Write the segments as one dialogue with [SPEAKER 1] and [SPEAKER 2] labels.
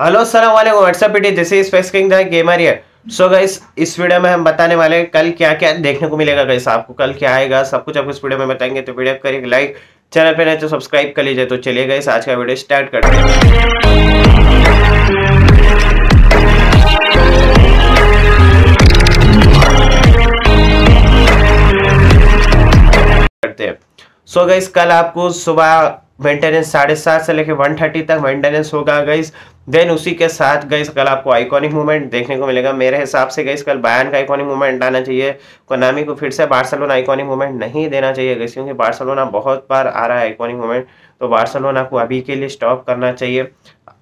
[SPEAKER 1] hello सलाम वालेकुम WhatsApp king gamer ये सो गाइस इस वीडियो में हम बताने वाले हैं कल क्या क्या देखने को मिलेगा गाइस आपको कल क्या आएगा सब कुछ आपको इस वीडियो में बताएंगे तो वीडियो करिए लाइक चैनल पे नहीं तो सब्सक्राइब कर लीजिए तो चलिए गाइस आज का वीडियो स्टार्ट करते हैं सो so गाइस कल आपको सुबह मेंटेनेंस साढ़े सात से लेकर वन थर्टी तक मेंटेनेंस होगा गाइस देन उसी के साथ गई कल आपको आइकॉनिक मूवमेंट देखने को मिलेगा मेरे हिसाब से गई कल बयान का आइकॉनिक मूवमेंट आना चाहिए कोनामी को फिर से बार्सलोना आइकॉनिक मूवमेंट नहीं देना चाहिए गई क्योंकि बार्सलोना बहुत बार आ रहा है आइकॉनिक मूवमेंट तो बार्सलोना को अभी के लिए स्टॉप करना चाहिए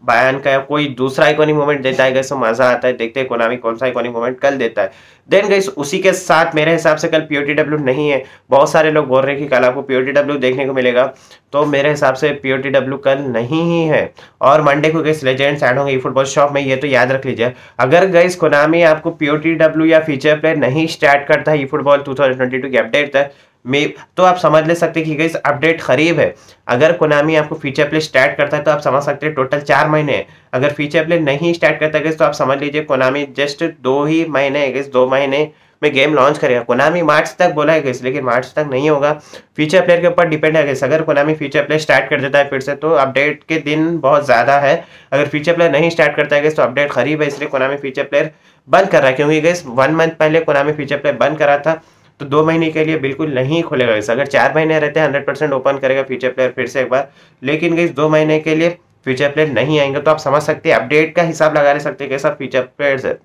[SPEAKER 1] बयान का कोई दूसरा आइकॉनिक मूवमेंट देता है गई तो मजा आता है देखते हैं कोनामी कौन सा आइकॉनिक मूवमेंट कल देता है देन गई उसी के साथ मेरे हिसाब से कल पीओटी डब्ल्यू नहीं है बहुत सारे लोग बोल रहे हैं कि कल आपको पीओटी डब्ल्यू देखने को मिलेगा तो मेरे हिसाब से पीओटी डब्ल्यू कल नहीं ही है और मंडे को गई लेजेंड इवेंट्स ऐड होंगे फुटबॉल शॉप में ये तो याद रख लीजिए अगर गाइस कोनामी आपको पीओटी डब्ल्यू या फीचर प्लेयर नहीं स्टार्ट करता है ई फुटबॉल टू थाउजेंड की अपडेट तक मे तो आप समझ ले सकते हैं कि गाइस अपडेट खरीब है अगर कोनामी आपको फीचर प्ले स्टार्ट करता है तो आप समझ सकते हैं टोटल चार महीने है अगर फीचर प्ले नहीं स्टार्ट करता है तो आप समझ लीजिए कोनामी जस्ट दो ही महीने है दो महीने में गेम लॉन्च करेगा कोनामी मार्च तक बोला है लेकिन मार्च तक नहीं होगा फ्यूचर प्लेयर के ऊपर डिपेंड है अगर कोनामी फ्यूचर प्लेयर स्टार्ट कर देता है फिर से तो अपडेट के दिन बहुत ज़्यादा है अगर फ्यूचर प्लेयर नहीं स्टार्ट करता है तो अपडेट खरीब है इसलिए कोनामी फ्यूचर प्लेयर बंद कर रहा है क्योंकि गैस वन मंथ पहले कोनामी फ्यूचर प्लेयर बंद करा था तो दो महीने के लिए बिल्कुल नहीं खुलेगा गैस अगर चार महीने रहते हैं हंड्रेड परसेंट ओपन करेगा फ्यूचर प्लेयर फिर से एक बार लेकिन गैस दो महीने के लिए फ्यूचर प्लेयर नहीं आएंगे तो आप समझ सकते हैं अपडेट का हिसाब लगा ले सकते हैं कैसा फ्यूचर प्लेयर है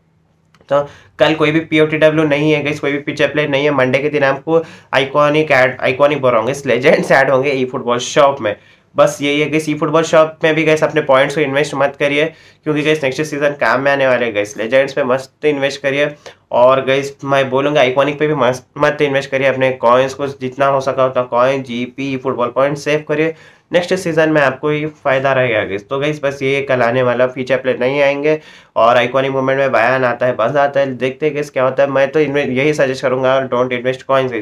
[SPEAKER 1] तो कल कोई भी पी ओ टी डब्ल्यू नहीं है गाइस कोई भी पिचर प्लेयर नहीं है मंडे के दिन आपको आइकॉनिक ऐड आइकॉनिक बोल रहा हूँ लेजेंड्स ऐड होंगे ई फुटबॉल शॉप में बस यही है ई फुटबॉल शॉप में भी गए अपने पॉइंट्स को इन्वेस्ट मत करिए क्योंकि गैस नेक्स्ट सीजन काम में आने वाले गैस लेजेंड्स में मस्त इन्वेस्ट करिए और गई मैं बोलूँगा आइकॉनिक पे भी मस्त मत इन्वेस्ट करिए अपने कॉइन्स को जितना हो सका उतना coin P football point save करिए नेक्स्ट सीजन में आपको ही फायदा रहेगा गैस तो गई बस ये कल आने वाला फीचर प्ले नहीं आएंगे और आइकॉनिक मूवमेंट में बयान आता है बस आता है देखते हैं गैस क्या होता है मैं तो यही सजेस्ट करूँगा डोंट इन्वेस्ट कॉइन्स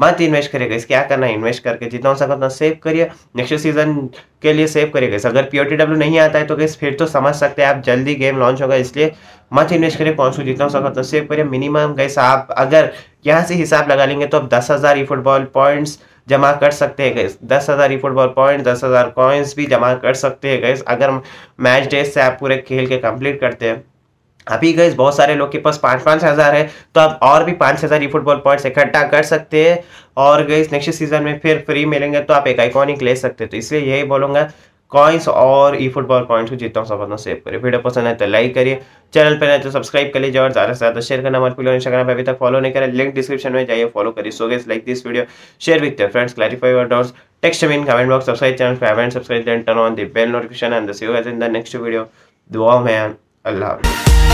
[SPEAKER 1] मत इन्वेस्ट करिएगा इस क्या करना है इन्वेस्ट करके जितना हो सका उतना सेव करिए नेक्स्ट सीजन के लिए सेव करिएगा अगर पी डब्ल्यू नहीं आता है तो गैस फिर तो समझ सकते हैं आप जल्दी गेम लॉन्च होगा इसलिए मत इन्वेस्ट करिए कौन सो जितना हो सका उतना सेव करिए मिनिमम गैस आप अगर यहाँ से हिसाब लगा लेंगे तो आप दस हज़ार ई फुटबॉल पॉइंट्स जमा कर सकते हैं गैस दस हज़ार ई फुटबॉल पॉइंट दस हज़ार कॉइंस भी जमा कर सकते हैं गैस अगर मैच डे से आप पूरे खेल के कंप्लीट करते हैं अभी गए बहुत सारे लोग के पास पाँच पाँच हज़ार है तो आप और भी पाँच हज़ार ई फुटबॉल पॉइंट्स इकट्ठा कर सकते हैं और गए नेक्स्ट सीजन में फिर फ्री मिलेंगे तो आप एक आइकॉनिक ले सकते हैं तो इसलिए यही बोलूँगा कॉइंस और ई फुटबॉल पॉइंट्स को जितना अपना सेव करें वीडियो पसंद है तो लाइक करिए चैनल पर नहीं तो सब्सक्राइब कर लीजिए और ज़्यादा से ज़्यादा शेयर करना मत भूलो इंस्टाग्राम पर अभी तक फॉलो नहीं करें लिंक डिस्क्रिप्शन में जाइए फॉलो करिए so guys like this video share with friends clarify और doubts text mean comment box subscribe channel पर event subscribe turn on the bell notification and the see you in the next video दुआ में अल्लाह